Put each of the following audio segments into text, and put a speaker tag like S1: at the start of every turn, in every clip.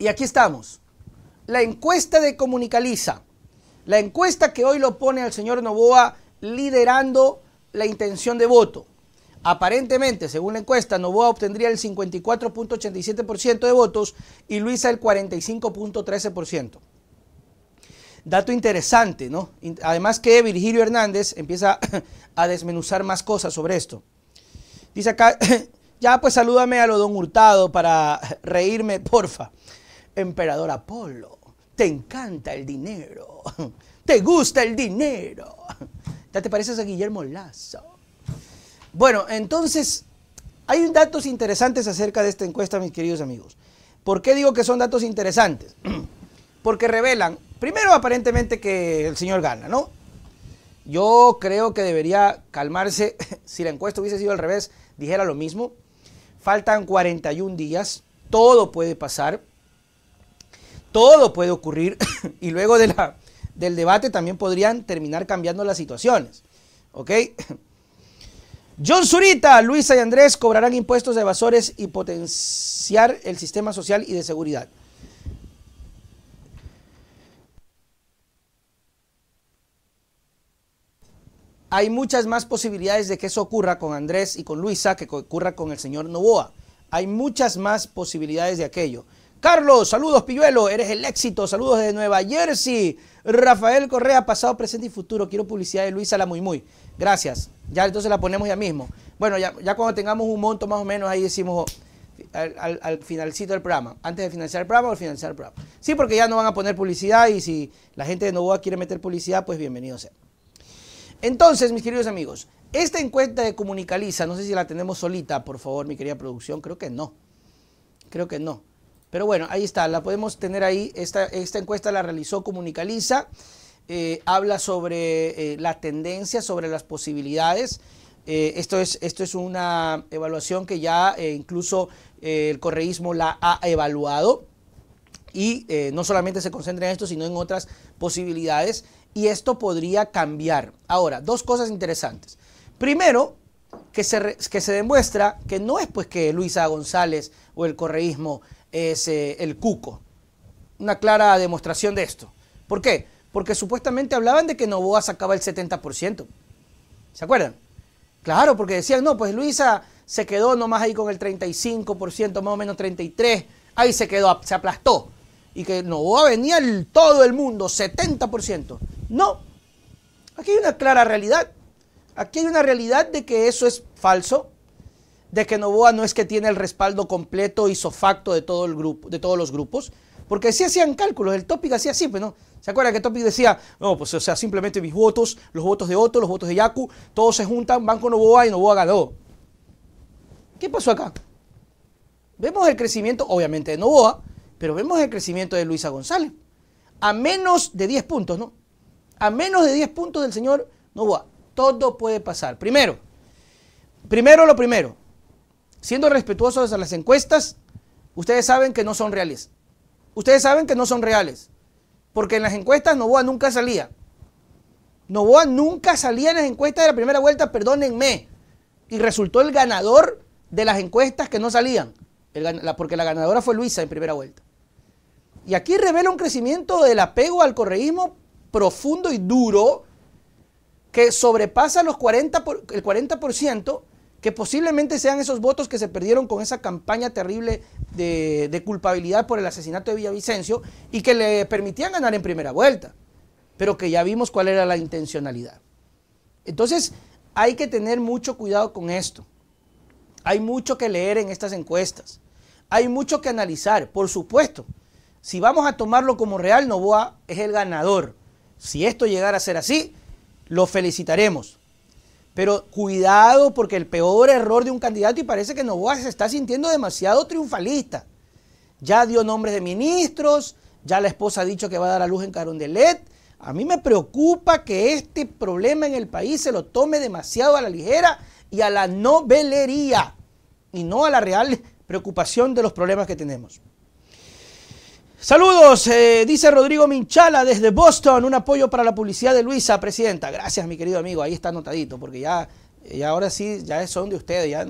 S1: Y aquí estamos. La encuesta de Comunicaliza. La encuesta que hoy lo pone al señor Novoa liderando la intención de voto. Aparentemente, según la encuesta, Novoa obtendría el 54.87% de votos y Luisa el 45.13%. Dato interesante, ¿no? Además que Virgilio Hernández empieza a desmenuzar más cosas sobre esto. Dice acá, ya pues salúdame a lo don Hurtado para reírme, porfa. Emperador Apolo, te encanta el dinero, te gusta el dinero. Ya te pareces a Guillermo Lazo. Bueno, entonces, hay datos interesantes acerca de esta encuesta, mis queridos amigos. ¿Por qué digo que son datos interesantes? Porque revelan, primero aparentemente que el señor gana, ¿no? Yo creo que debería calmarse, si la encuesta hubiese sido al revés, dijera lo mismo. Faltan 41 días, todo puede pasar todo puede ocurrir y luego de del debate también podrían terminar cambiando las situaciones. ¿Ok? John Zurita, Luisa y Andrés cobrarán impuestos de evasores y potenciar el sistema social y de seguridad. Hay muchas más posibilidades de que eso ocurra con Andrés y con Luisa que ocurra con el señor Novoa. Hay muchas más posibilidades de aquello. Carlos, saludos Pilluelo, eres el éxito, saludos desde Nueva Jersey. Rafael Correa, pasado, presente y futuro. Quiero publicidad de Luisa La Muy Muy. Gracias. Ya entonces la ponemos ya mismo. Bueno, ya, cuando tengamos un monto más o menos, ahí decimos oh, al, finalcito del programa. Antes de financiar el programa o al financiar el programa. Sí, porque ya no van a poner publicidad y si la gente de Novoa quiere meter publicidad, pues bienvenido sea. Entonces, mis queridos amigos, esta encuesta de Comunicaliza, no sé si la tenemos solita, por favor, mi querida producción, creo que no. Creo que no. Pero bueno, ahí está, la podemos tener ahí. Esta, esta encuesta la realizó Comunicaliza. Eh, habla sobre eh, la tendencia, sobre las posibilidades. Eh, esto, es, esto es una evaluación que ya incluso el correísmo la ha evaluado y no solamente se concentra en esto, sino en otras posibilidades y esto podría cambiar. Ahora, dos cosas interesantes. Primero, que se, que se demuestra que no es pues que Luisa González o el correísmo es eh, el Cuco. Una clara demostración de esto. ¿Por qué? Porque supuestamente hablaban de que Novoa sacaba el 70%. ¿Se acuerdan? Claro, porque decían, no, pues Luisa se quedó nomás ahí con el 35%, más o menos 33%, ahí se quedó, se aplastó. Y que Novoa venía el, todo el mundo, 70%. No, aquí hay una clara realidad. Aquí hay una realidad de que eso es falso, de que Novoa no es que tiene el respaldo completo y sofacto de, todo el grupo, de todos los grupos, porque sí hacían cálculos, el Topic hacía siempre, ¿no? ¿Se acuerda que Topic decía, no, pues o sea, simplemente mis votos, los votos de Otto, los votos de Yaku, todos se juntan, van con Novoa y Novoa ganó. ¿Qué pasó acá? Vemos el crecimiento, obviamente, de Novoa, pero vemos el crecimiento de Luisa González. A menos de 10 puntos, ¿no? A menos de 10 puntos del señor Novoa. Todo puede pasar. Primero, primero lo primero, siendo respetuosos a las encuestas, ustedes saben que no son reales. Ustedes saben que no son reales. Porque en las encuestas Novoa nunca salía. Novoa nunca salía en las encuestas de la primera vuelta, perdónenme. Y resultó el ganador de las encuestas que no salían. porque la ganadora fue Luisa en primera vuelta. Y aquí revela un crecimiento del apego al correísmo profundo y duro que sobrepasa los 40 por, el 40% que posiblemente sean esos votos que se perdieron con esa campaña terrible de, culpabilidad por el asesinato de Villavicencio y que le permitían ganar en primera vuelta, pero que ya vimos cuál era la intencionalidad. Entonces, hay que tener mucho cuidado con esto. Hay mucho que leer en estas encuestas. Hay mucho que analizar, por supuesto. Si vamos a tomarlo como real, Novoa es el ganador. Si esto llegara a ser así, lo felicitaremos. Pero cuidado porque el peor error de un candidato, y parece que Novoa se está sintiendo demasiado triunfalista. Ya dio nombres de ministros, ya la esposa ha dicho que va a dar a luz en Carondelet. A mí me preocupa que este problema en el país se lo tome demasiado a la ligera y a la novelería y no a la real preocupación de los problemas que tenemos. Saludos, eh, dice Rodrigo Minchala desde Boston, un apoyo para la publicidad de Luisa, presidenta. Gracias, mi querido amigo, ahí está anotadito, porque ya, ya ahora sí, ya son de ustedes, ya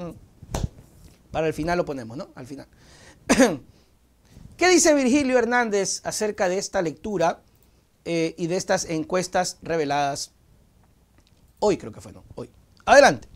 S1: para el final lo ponemos, ¿no? Al final. ¿Qué dice Virgilio Hernández acerca de esta lectura eh, y de estas encuestas reveladas hoy, creo que fue, ¿no? Hoy.
S2: Adelante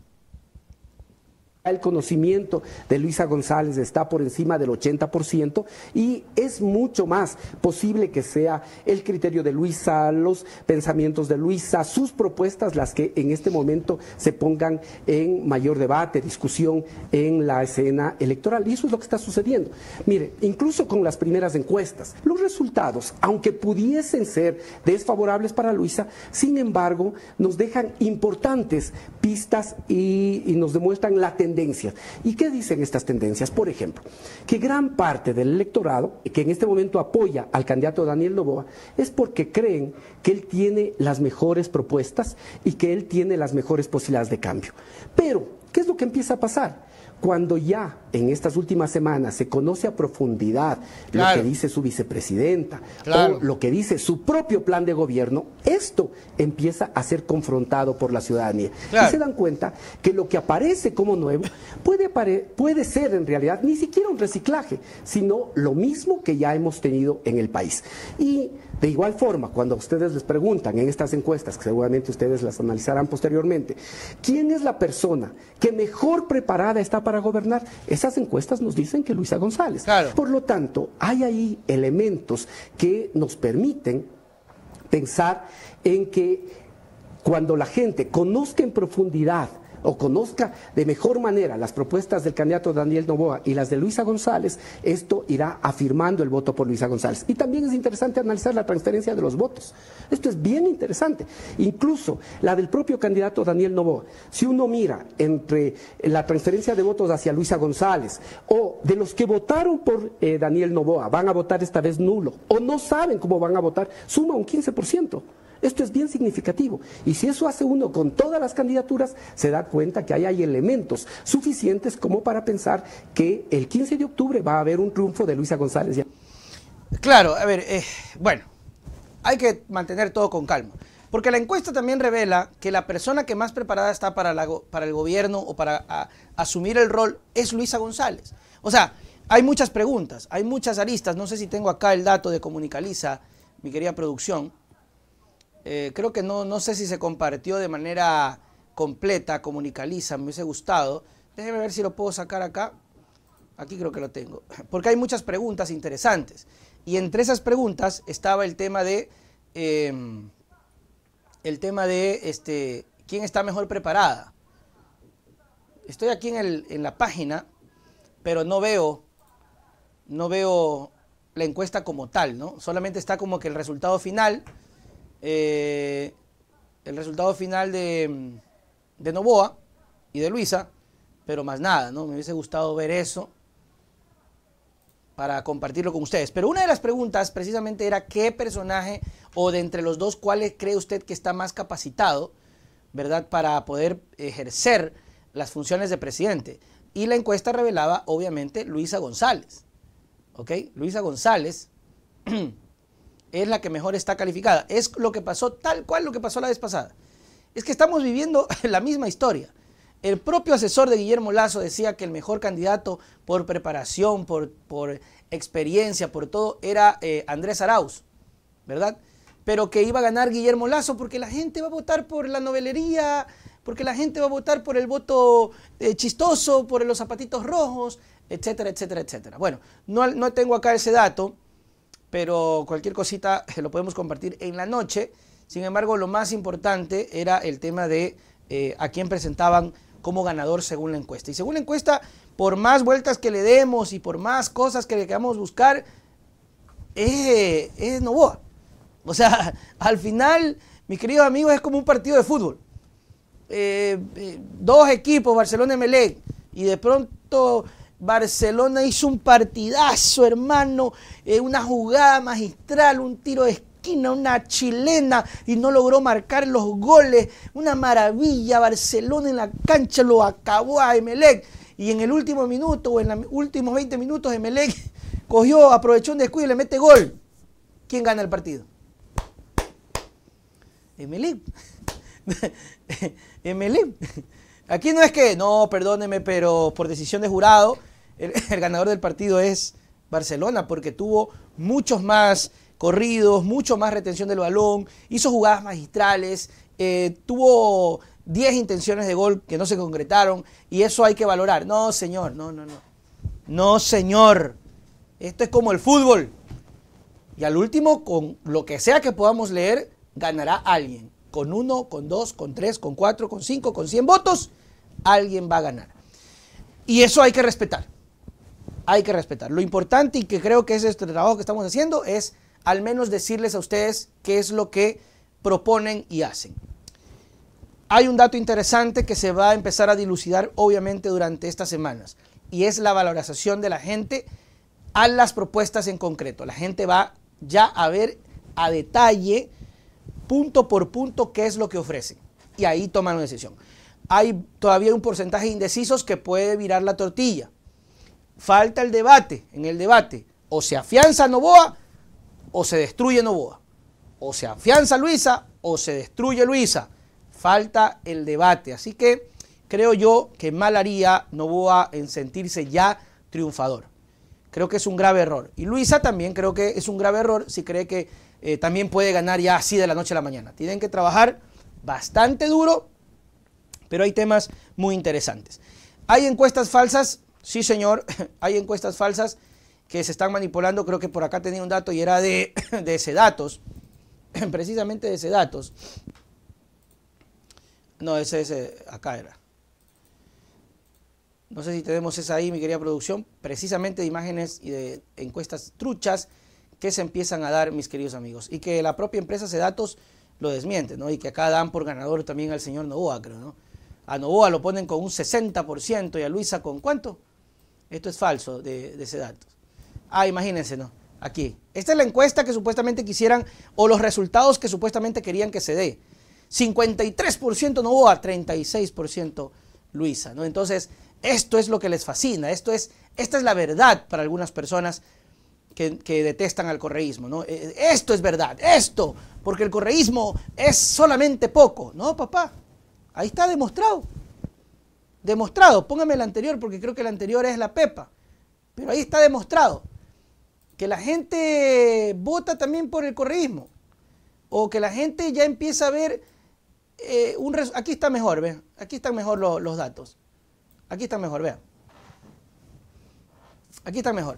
S2: el conocimiento de Luisa González está por encima del 80% y es mucho más posible que sea el criterio de Luisa, los pensamientos de Luisa, sus propuestas las que en este momento se pongan en mayor debate, discusión en la escena electoral. Y eso es lo que está sucediendo. Mire, incluso con las primeras encuestas, los resultados, aunque pudiesen ser desfavorables para Luisa, sin embargo, nos dejan importantes pistas y, nos demuestran la tendencia ¿Y qué dicen estas tendencias? Por ejemplo, que gran parte del electorado que en este momento apoya al candidato Daniel Novoa es porque creen que él tiene las mejores propuestas y que él tiene las mejores posibilidades de cambio. Pero, ¿qué es lo que empieza a pasar? Cuando ya en estas últimas semanas se conoce a profundidad lo que dice su vicepresidenta o lo que dice su propio plan de gobierno, esto empieza a ser confrontado por la ciudadanía. Y se dan cuenta que lo que aparece como nuevo puede, puede ser en realidad ni siquiera un reciclaje, sino lo mismo que ya hemos tenido en el país. Y de igual forma, cuando ustedes les preguntan en estas encuestas, que seguramente ustedes las analizarán posteriormente, ¿quién es la persona que mejor preparada está para gobernar? Esas encuestas nos dicen que Luisa González. Por lo tanto, hay ahí elementos que nos permiten pensar en que cuando la gente conozca en profundidad o conozca de mejor manera las propuestas del candidato Daniel Novoa y las de Luisa González, esto irá afirmando el voto por Luisa González. Y también es interesante analizar la transferencia de los votos. Esto es bien interesante. Incluso la del propio candidato Daniel Novoa. Si uno mira entre la transferencia de votos hacia Luisa González o de los que votaron por eh, Daniel Novoa, van a votar esta vez nulo o no saben cómo van a votar, suma un 15%. Esto es bien significativo. Y si eso hace uno con todas las candidaturas, se da cuenta que ahí hay elementos suficientes como para pensar que el 15 de octubre va a haber un triunfo de Luisa González. Claro,
S1: a ver, eh, bueno, hay que mantener todo con calma. Porque la encuesta también revela que la persona que más preparada está para, para el gobierno o para asumir el rol es Luisa González. O sea, hay muchas preguntas, hay muchas aristas. No sé si tengo acá el dato de Comunicaliza, mi querida producción. Eh, creo que no, sé si se compartió de manera completa, comunicaliza, me hubiese gustado. déjeme ver si lo puedo sacar acá. Aquí creo que lo tengo. Porque hay muchas preguntas interesantes. Y entre esas preguntas estaba el tema de... Em, el tema de este, quién está mejor preparada. Estoy aquí en, el, en la página, pero no veo, no veo la encuesta como tal, ¿no? Solamente está como que el resultado final eh, el resultado final de, de Novoa y de Luisa, pero más nada, ¿no? Me hubiese gustado ver eso para compartirlo con ustedes. Pero una de las preguntas precisamente era qué personaje o de entre los dos, cuál cree usted que está más capacitado, ¿verdad?, para poder ejercer las funciones de presidente. Y la encuesta revelaba, obviamente, Luisa González. ¿Ok? Luisa González. es la que mejor está calificada. Es lo que pasó tal cual lo que pasó la vez pasada. Es que estamos viviendo la misma historia. El propio asesor de Guillermo Lazo decía que el mejor candidato por preparación, por, por experiencia, por todo, era eh, Andrés Arauz, ¿verdad? Pero que iba a ganar Guillermo Lazo porque la gente va a votar por la novelería, porque la gente va a votar por el voto eh, chistoso, por los zapatitos rojos, etcétera, etcétera, etcétera. Bueno, no, no tengo acá ese dato pero cualquier cosita eh, lo podemos compartir en la noche. Sin embargo, lo más importante era el tema de eh, a quién presentaban como ganador según la encuesta. Y según la encuesta, por más vueltas que le demos y por más cosas que le queramos buscar, eh, es, no Novoa. O sea, al final, mis queridos amigos, es como un partido de fútbol. dos equipos, Barcelona y Melec, y de pronto Barcelona hizo un partidazo, hermano, eh, una jugada magistral, un tiro de esquina, una chilena y no logró marcar los goles. Una maravilla, Barcelona en la cancha lo acabó a Emelec. Y en el último minuto o en los últimos 20 minutos Emelec cogió, aprovechó un descuido y le mete gol. ¿Quién gana el partido? Emelec. Emelec. Aquí no es que, no, perdóneme, pero por decisión de jurado, el, ganador del partido es Barcelona, porque tuvo muchos más corridos, mucho más retención del balón, hizo jugadas magistrales, eh, tuvo 10 intenciones de gol que no se concretaron y eso hay que valorar. No, señor, no, no, no. No, señor. Esto es como el fútbol. Y al último, con lo que sea que podamos leer, ganará alguien con uno, con dos, con tres, con cuatro, con cinco, con cien votos, alguien va a ganar. Y eso hay que respetar. Hay que respetar. Lo importante y que creo que es este trabajo que estamos haciendo es al menos decirles a ustedes qué es lo que proponen y hacen. Hay un dato interesante que se va a empezar a dilucidar obviamente durante estas semanas y es la valorización de la gente a las propuestas en concreto. La gente va ya a ver a detalle punto por punto qué es lo que ofrecen. Y ahí toman una decisión. Hay todavía un porcentaje de indecisos que puede virar la tortilla. Falta el debate. En el debate, o se afianza Novoa o se destruye Novoa. O se afianza Luisa o se destruye Luisa. Falta el debate. Así que creo yo que mal haría Novoa en sentirse ya triunfador. Creo que es un grave error. Y Luisa también creo que es un grave error si cree que eh, también puede ganar ya así de la noche a la mañana. Tienen que trabajar bastante duro, pero hay temas muy interesantes. ¿Hay encuestas falsas? Sí, señor, hay encuestas falsas que se están manipulando. Creo que por acá tenía un dato y era de, de ese datos, precisamente de ese datos. No, ese, ese, acá era. No sé si tenemos esa ahí, mi querida producción, precisamente de imágenes y de encuestas truchas que se empiezan a dar, mis queridos amigos, y que la propia empresa datos lo desmiente, ¿no? Y que acá dan por ganador también al señor Novoa, creo, ¿no? A Novoa lo ponen con un 60% y a Luisa con cuánto? Esto es falso de, de datos Ah, imagínense, ¿no? Aquí. Esta es la encuesta que supuestamente quisieran, o los resultados que supuestamente querían que se dé. 53% Novoa, 36% Luisa, ¿no? Entonces, esto es lo que les fascina, esto es, esta es la verdad para algunas personas que, detestan al correísmo, ¿no? Eh, eh, esto es verdad, esto, porque el correísmo es solamente poco. No, papá, ahí está demostrado. Demostrado, póngame la anterior porque creo que la anterior es la pepa, pero ahí está demostrado. Que la gente vota también por el correísmo, o que la gente ya empieza a ver, eh, un aquí está mejor, ve Aquí están mejor los datos, aquí está mejor, vean. Aquí está mejor.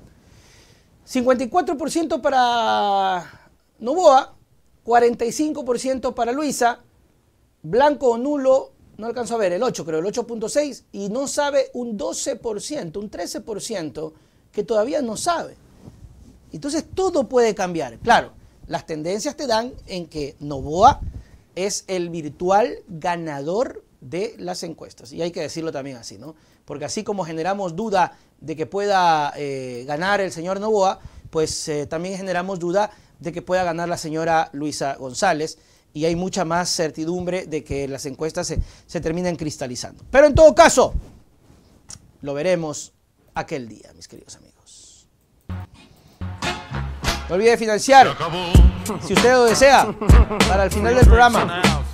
S1: 54% para Novoa, 45% para Luisa, blanco o nulo, no alcanzó a ver, el 8 creo, el 8.6, y no sabe un 12%, un 13% que todavía no sabe. Entonces todo puede cambiar. Claro, las tendencias te dan en que Novoa es el virtual ganador de las encuestas, y hay que decirlo también así, ¿no? porque así como generamos duda de que pueda eh, ganar el señor Novoa, pues eh, también generamos duda de que pueda ganar la señora Luisa González y hay mucha más certidumbre de que las encuestas se, se terminen cristalizando. Pero en todo caso, lo veremos aquel día, mis queridos amigos. No olvide financiar, si usted lo desea, para el final del programa.